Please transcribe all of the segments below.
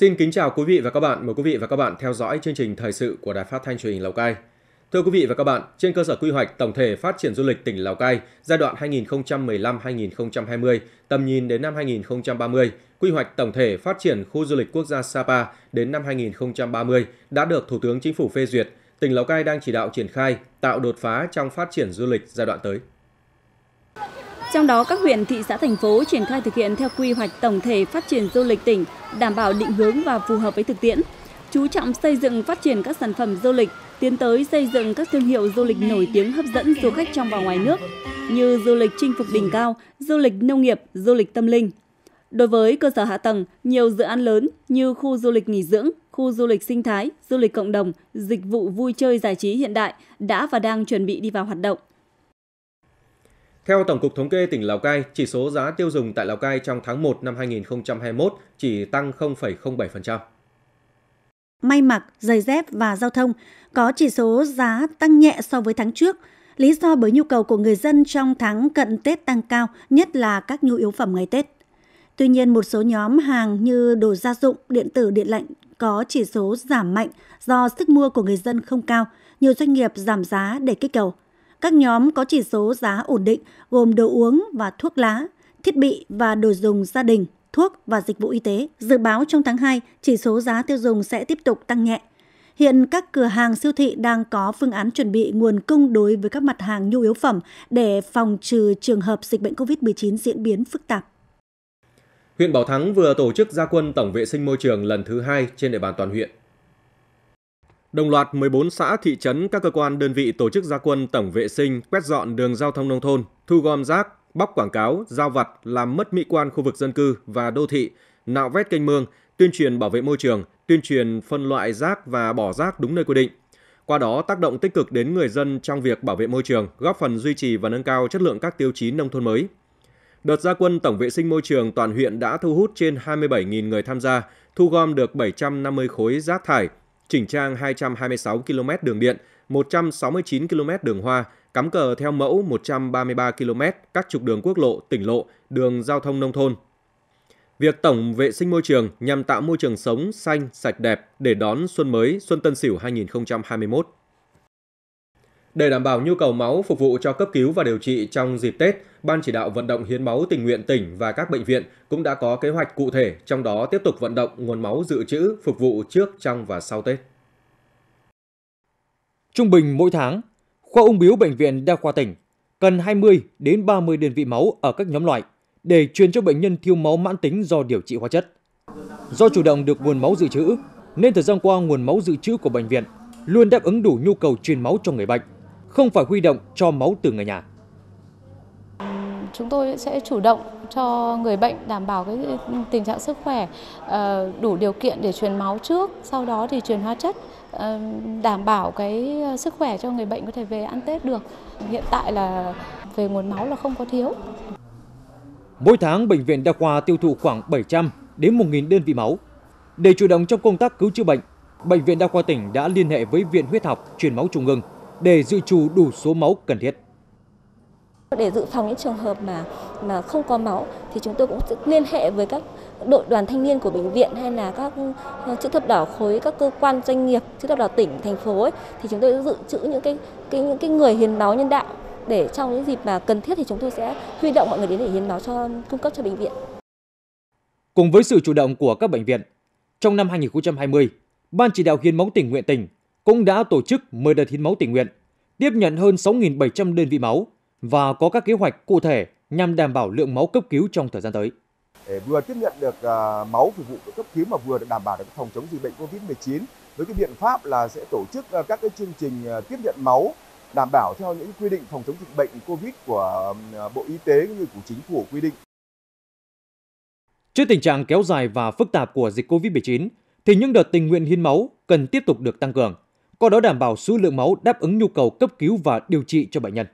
Xin kính chào quý vị và các bạn. Mời quý vị và các bạn theo dõi chương trình thời sự của Đài Phát thanh truyền hình Lào Cai. Thưa quý vị và các bạn, trên cơ sở quy hoạch tổng thể phát triển du lịch tỉnh Lào Cai giai đoạn 2015-2020, tầm nhìn đến năm 2030, quy hoạch tổng thể phát triển khu du lịch quốc gia Sapa đến năm 2030 đã được Thủ tướng Chính phủ phê duyệt. Tỉnh Lào Cai đang chỉ đạo triển khai, tạo đột phá trong phát triển du lịch giai đoạn tới. Trong đó, các huyện, thị xã, thành phố triển khai thực hiện theo quy hoạch tổng thể phát triển du lịch tỉnh, đảm bảo định hướng và phù hợp với thực tiễn. Chú trọng xây dựng phát triển các sản phẩm du lịch, tiến tới xây dựng các thương hiệu du lịch nổi tiếng hấp dẫn du khách trong và ngoài nước, như du lịch chinh phục đỉnh cao, du lịch nông nghiệp, du lịch tâm linh. Đối với cơ sở hạ tầng, nhiều dự án lớn như khu du lịch nghỉ dưỡng, khu du lịch sinh thái, du lịch cộng đồng, dịch vụ vui chơi giải trí hiện đại đã và đang chuẩn bị đi vào hoạt động. Theo Tổng cục Thống kê tỉnh Lào Cai, chỉ số giá tiêu dùng tại Lào Cai trong tháng 1 năm 2021 chỉ tăng 0,07%. May mặc, giày dép và giao thông có chỉ số giá tăng nhẹ so với tháng trước. Lý do bởi nhu cầu của người dân trong tháng cận Tết tăng cao, nhất là các nhu yếu phẩm ngày Tết. Tuy nhiên, một số nhóm hàng như đồ gia dụng, điện tử, điện lạnh có chỉ số giảm mạnh do sức mua của người dân không cao, nhiều doanh nghiệp giảm giá để kích cầu – các nhóm có chỉ số giá ổn định gồm đồ uống và thuốc lá, thiết bị và đồ dùng gia đình, thuốc và dịch vụ y tế. Dự báo trong tháng 2, chỉ số giá tiêu dùng sẽ tiếp tục tăng nhẹ. Hiện các cửa hàng siêu thị đang có phương án chuẩn bị nguồn cung đối với các mặt hàng nhu yếu phẩm để phòng trừ trường hợp dịch bệnh COVID-19 diễn biến phức tạp. Huyện Bảo Thắng vừa tổ chức gia quân tổng vệ sinh môi trường lần thứ hai trên địa bàn toàn huyện. Đồng loạt 14 xã thị trấn các cơ quan đơn vị tổ chức gia quân tổng vệ sinh, quét dọn đường giao thông nông thôn, thu gom rác, bóc quảng cáo, giao vặt làm mất mỹ quan khu vực dân cư và đô thị, nạo vét kênh mương, tuyên truyền bảo vệ môi trường, tuyên truyền phân loại rác và bỏ rác đúng nơi quy định. Qua đó tác động tích cực đến người dân trong việc bảo vệ môi trường, góp phần duy trì và nâng cao chất lượng các tiêu chí nông thôn mới. Đợt gia quân tổng vệ sinh môi trường toàn huyện đã thu hút trên 27.000 người tham gia, thu gom được 750 khối rác thải, chỉnh trang 226 km đường điện, 169 km đường hoa, cắm cờ theo mẫu 133 km các trục đường quốc lộ, tỉnh lộ, đường giao thông nông thôn. Việc tổng vệ sinh môi trường nhằm tạo môi trường sống xanh, sạch đẹp để đón xuân mới, xuân tân sửu 2021. Để đảm bảo nhu cầu máu phục vụ cho cấp cứu và điều trị trong dịp Tết, Ban chỉ đạo vận động hiến máu tình nguyện tỉnh và các bệnh viện cũng đã có kế hoạch cụ thể, trong đó tiếp tục vận động nguồn máu dự trữ phục vụ trước, trong và sau Tết. Trung bình mỗi tháng, khoa ung biếu bệnh viện đa khoa tỉnh cần 20 đến 30 đơn vị máu ở các nhóm loại để truyền cho bệnh nhân thiếu máu mãn tính do điều trị hóa chất. Do chủ động được nguồn máu dự trữ, nên thời gian qua nguồn máu dự trữ của bệnh viện luôn đáp ứng đủ nhu cầu truyền máu cho người bệnh không phải huy động cho máu từ người nhà. Chúng tôi sẽ chủ động cho người bệnh đảm bảo cái tình trạng sức khỏe ờ, đủ điều kiện để truyền máu trước, sau đó thì truyền hóa chất ờ, đảm bảo cái sức khỏe cho người bệnh có thể về ăn Tết được. Hiện tại là về nguồn máu là không có thiếu. Mỗi tháng bệnh viện đa khoa tiêu thụ khoảng 700 đến 1.000 đơn vị máu. Để chủ động trong công tác cứu chữa bệnh, bệnh viện đa khoa tỉnh đã liên hệ với Viện Huyết học Truyền máu Trung ương để dự trù đủ số máu cần thiết. Để dự phòng những trường hợp mà mà không có máu thì chúng tôi cũng liên hệ với các đội đoàn thanh niên của bệnh viện hay là các ờ, chữ thập đỏ khối các cơ quan doanh nghiệp chữ thập đỏ tỉnh thành phố ấy, thì chúng tôi dự trữ những cái cái những cái người hiến máu nhân đạo để trong những dịp mà cần thiết thì chúng tôi sẽ huy động mọi người đến để hiến máu cho cung cấp cho bệnh viện. Cùng với sự chủ động của các bệnh viện, trong năm 2020, Ban chỉ đạo hiến máu tỉnh nguyện tỉnh cũng đã tổ chức 10 đợt hiến máu tình nguyện, tiếp nhận hơn 6.700 đơn vị máu và có các kế hoạch cụ thể nhằm đảm bảo lượng máu cấp cứu trong thời gian tới. Để vừa tiếp nhận được à, máu phục vụ cấp cứu mà vừa đảm bảo được phòng chống dịch bệnh Covid-19 với cái biện pháp là sẽ tổ chức à, các cái chương trình à, tiếp nhận máu đảm bảo theo những quy định phòng chống dịch bệnh Covid của Bộ Y tế cũng như của chính phủ quy định. Trước tình trạng kéo dài và phức tạp của dịch Covid-19, thì những đợt tình nguyện hiến máu cần tiếp tục được tăng cường – qua đó đảm bảo số lượng máu đáp ứng nhu cầu cấp cứu và điều trị cho bệnh nhân.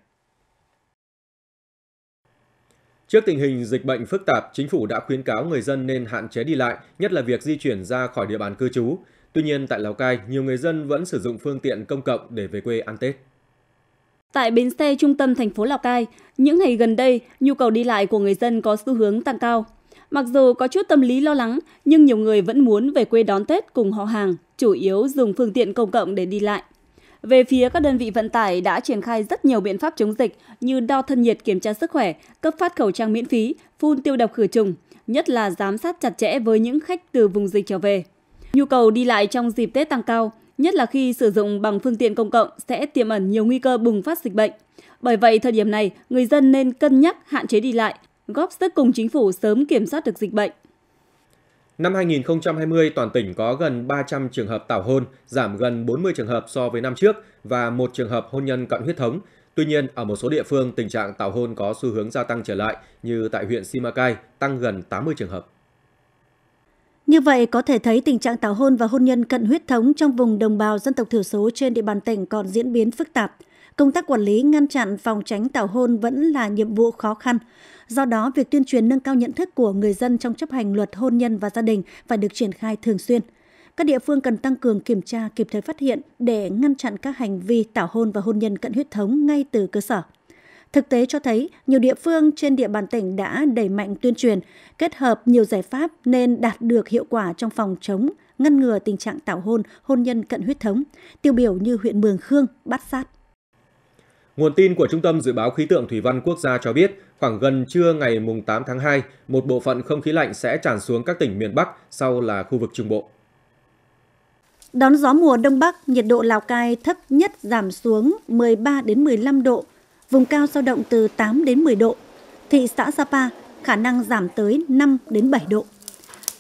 Trước tình hình dịch bệnh phức tạp, chính phủ đã khuyến cáo người dân nên hạn chế đi lại, nhất là việc di chuyển ra khỏi địa bàn cư trú. Tuy nhiên, tại Lào Cai, nhiều người dân vẫn sử dụng phương tiện công cộng để về quê ăn Tết. Tại bến xe trung tâm thành phố Lào Cai, những ngày gần đây, nhu cầu đi lại của người dân có xu hướng tăng cao. Mặc dù có chút tâm lý lo lắng, nhưng nhiều người vẫn muốn về quê đón Tết cùng họ hàng, chủ yếu dùng phương tiện công cộng để đi lại. Về phía các đơn vị vận tải đã triển khai rất nhiều biện pháp chống dịch như đo thân nhiệt kiểm tra sức khỏe, cấp phát khẩu trang miễn phí, phun tiêu độc khử trùng, nhất là giám sát chặt chẽ với những khách từ vùng dịch trở về. Nhu cầu đi lại trong dịp Tết tăng cao, nhất là khi sử dụng bằng phương tiện công cộng sẽ tiềm ẩn nhiều nguy cơ bùng phát dịch bệnh. Bởi vậy, thời điểm này, người dân nên cân nhắc hạn chế đi lại, góp sức cùng chính phủ sớm kiểm soát được dịch bệnh. Năm 2020, toàn tỉnh có gần 300 trường hợp tảo hôn, giảm gần 40 trường hợp so với năm trước và một trường hợp hôn nhân cận huyết thống. Tuy nhiên, ở một số địa phương, tình trạng tảo hôn có xu hướng gia tăng trở lại, như tại huyện Simacai, tăng gần 80 trường hợp. Như vậy, có thể thấy tình trạng tảo hôn và hôn nhân cận huyết thống trong vùng đồng bào dân tộc thiểu số trên địa bàn tỉnh còn diễn biến phức tạp – công tác quản lý ngăn chặn phòng tránh tảo hôn vẫn là nhiệm vụ khó khăn. Do đó, việc tuyên truyền nâng cao nhận thức của người dân trong chấp hành luật hôn nhân và gia đình phải được triển khai thường xuyên. Các địa phương cần tăng cường kiểm tra kịp thời phát hiện để ngăn chặn các hành vi tảo hôn và hôn nhân cận huyết thống ngay từ cơ sở. Thực tế cho thấy, nhiều địa phương trên địa bàn tỉnh đã đẩy mạnh tuyên truyền, kết hợp nhiều giải pháp nên đạt được hiệu quả trong phòng chống, ngăn ngừa tình trạng tảo hôn, hôn nhân cận huyết thống, tiêu biểu như huyện Mường Khương, Bát Sát. Nguồn tin của Trung tâm Dự báo Khí tượng Thủy văn Quốc gia cho biết, khoảng gần trưa ngày 8 tháng 2, một bộ phận không khí lạnh sẽ tràn xuống các tỉnh miền Bắc, sau là khu vực Trung Bộ. Đón gió mùa Đông Bắc, nhiệt độ Lào Cai thấp nhất giảm xuống 13 đến 15 độ, vùng cao dao động từ 8 đến 10 độ. Thị xã Sapa khả năng giảm tới 5 đến 7 độ.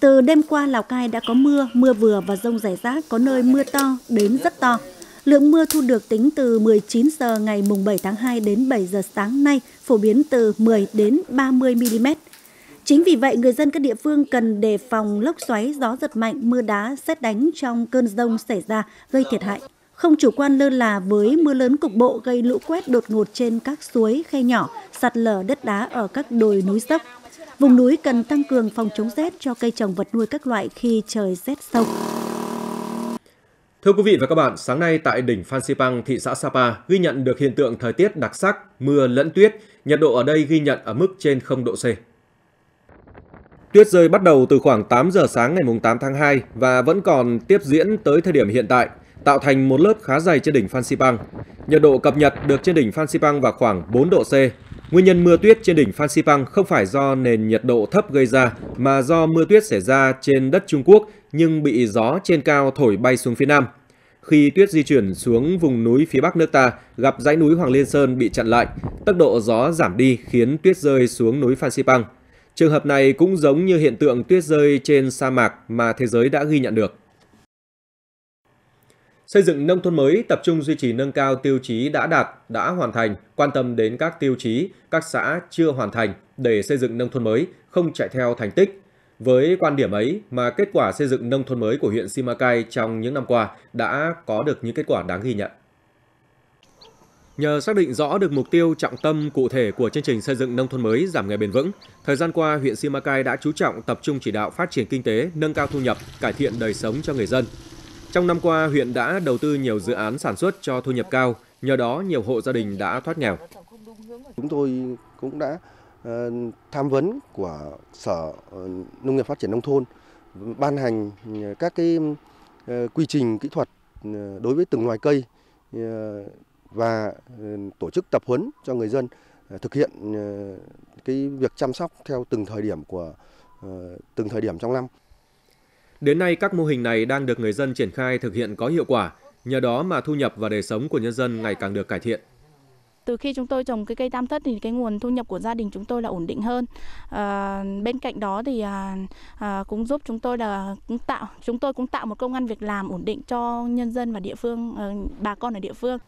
Từ đêm qua Lào Cai đã có mưa, mưa vừa và rông rải rác, có nơi mưa to đến rất to. Lượng mưa thu được tính từ 19 giờ ngày mùng 7 tháng 2 đến 7 giờ sáng nay phổ biến từ 10 đến 30 mm. Chính vì vậy, người dân các địa phương cần đề phòng lốc xoáy, gió giật mạnh, mưa đá, xét đánh trong cơn rông xảy ra gây thiệt hại. Không chủ quan lơ là với mưa lớn cục bộ gây lũ quét đột ngột trên các suối, khe nhỏ, sạt lở đất đá ở các đồi núi dốc. Vùng núi cần tăng cường phòng chống rét cho cây trồng vật nuôi các loại khi trời rét sâu. Thưa quý vị và các bạn, sáng nay tại đỉnh Phan Xipang, thị xã Sapa ghi nhận được hiện tượng thời tiết đặc sắc, mưa lẫn tuyết, nhiệt độ ở đây ghi nhận ở mức trên 0 độ C. Tuyết rơi bắt đầu từ khoảng 8 giờ sáng ngày 8 tháng 2 và vẫn còn tiếp diễn tới thời điểm hiện tại, tạo thành một lớp khá dày trên đỉnh Phan Xipang. Nhiệt độ cập nhật được trên đỉnh Phan Xipang vào khoảng 4 độ C, Nguyên nhân mưa tuyết trên đỉnh Phan Xipang không phải do nền nhiệt độ thấp gây ra mà do mưa tuyết xảy ra trên đất Trung Quốc nhưng bị gió trên cao thổi bay xuống phía Nam. Khi tuyết di chuyển xuống vùng núi phía Bắc nước ta, gặp dãy núi Hoàng Liên Sơn bị chặn lại, tốc độ gió giảm đi khiến tuyết rơi xuống núi Phan Xipang. Trường hợp này cũng giống như hiện tượng tuyết rơi trên sa mạc mà thế giới đã ghi nhận được. Xây dựng nông thôn mới tập trung duy trì nâng cao tiêu chí đã đạt, đã hoàn thành, quan tâm đến các tiêu chí, các xã chưa hoàn thành để xây dựng nông thôn mới, không chạy theo thành tích. Với quan điểm ấy mà kết quả xây dựng nông thôn mới của huyện Simacai trong những năm qua đã có được những kết quả đáng ghi nhận. Nhờ xác định rõ được mục tiêu trọng tâm cụ thể của chương trình xây dựng nông thôn mới giảm nghèo bền vững, thời gian qua huyện Simacai đã chú trọng tập trung chỉ đạo phát triển kinh tế, nâng cao thu nhập, cải thiện đời sống cho người dân, trong năm qua, huyện đã đầu tư nhiều dự án sản xuất cho thu nhập cao, nhờ đó nhiều hộ gia đình đã thoát nghèo. Chúng tôi cũng đã ờ, tham vấn của Sở ờ, Nông nghiệp Phát triển Nông thôn ban hành các cái ờ, quy trình kỹ thuật đối với từng loài cây và tổ chức tập huấn cho người dân thực hiện cái việc chăm sóc theo từng thời điểm của từng thời điểm trong năm. Đến nay, các mô hình này đang được người dân triển khai thực hiện có hiệu quả, nhờ đó mà thu nhập và đời sống của nhân dân ngày càng được cải thiện. Từ khi chúng tôi trồng cái cây tam thất thì cái nguồn thu nhập của gia đình chúng tôi là ổn định hơn. À, bên cạnh đó thì à, à, cũng giúp chúng tôi là cũng tạo chúng tôi cũng tạo một công ăn việc làm ổn định cho nhân dân và địa phương à, bà con ở địa phương.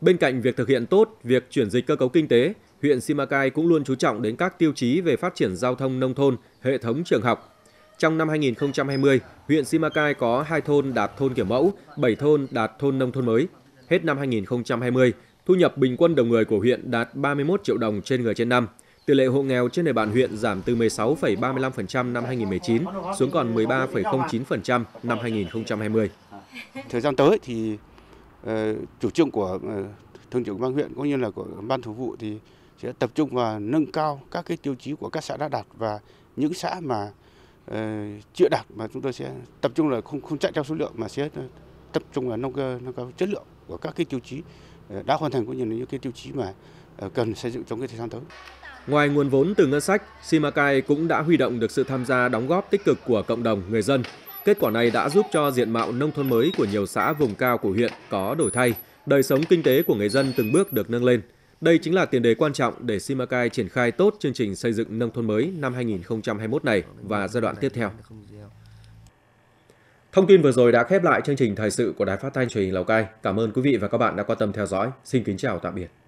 Bên cạnh việc thực hiện tốt việc chuyển dịch cơ cấu kinh tế, huyện Simacai cũng luôn chú trọng đến các tiêu chí về phát triển giao thông nông thôn, hệ thống trường học, trong năm 2020, huyện Simacai có 2 thôn đạt thôn kiểu mẫu, 7 thôn đạt thôn nông thôn mới. Hết năm 2020, thu nhập bình quân đầu người của huyện đạt 31 triệu đồng trên người trên năm. Tỷ lệ hộ nghèo trên địa bàn huyện giảm từ 16,35% năm 2019 xuống còn 13,09% năm 2020. Thời gian tới thì ờ, chủ trương của ờ, thường trưởng ban huyện cũng như là của ban thường vụ thì sẽ tập trung và nâng cao các cái tiêu chí của các xã đã đạt và những xã mà Ờ, chưa đạt mà chúng tôi sẽ tập trung là không không chạy theo số lượng mà sẽ ờ, tập trung là nâng cao, nâng cao chất lượng của các cái tiêu chí ờ, đã hoàn thành cũng như là những cái tiêu chí mà cần xây dựng trong cái thời gian tới. Ngoài nguồn vốn từ ngân sách, Simacai cũng đã huy động được sự tham gia đóng góp tích cực của cộng đồng người dân. Kết quả này đã giúp cho diện mạo nông thôn mới của nhiều xã vùng cao của huyện có đổi thay, đời sống kinh tế của người dân từng bước được nâng lên. Đây chính là tiền đề quan trọng để Simacai triển khai tốt chương trình xây dựng nông thôn mới năm 2021 này và giai đoạn tiếp theo. Thông tin vừa rồi đã khép lại chương trình thời sự của Đài Phát thanh truyền hình Lào Cai. Cảm ơn quý vị và các bạn đã quan tâm theo dõi. Xin kính chào tạm biệt.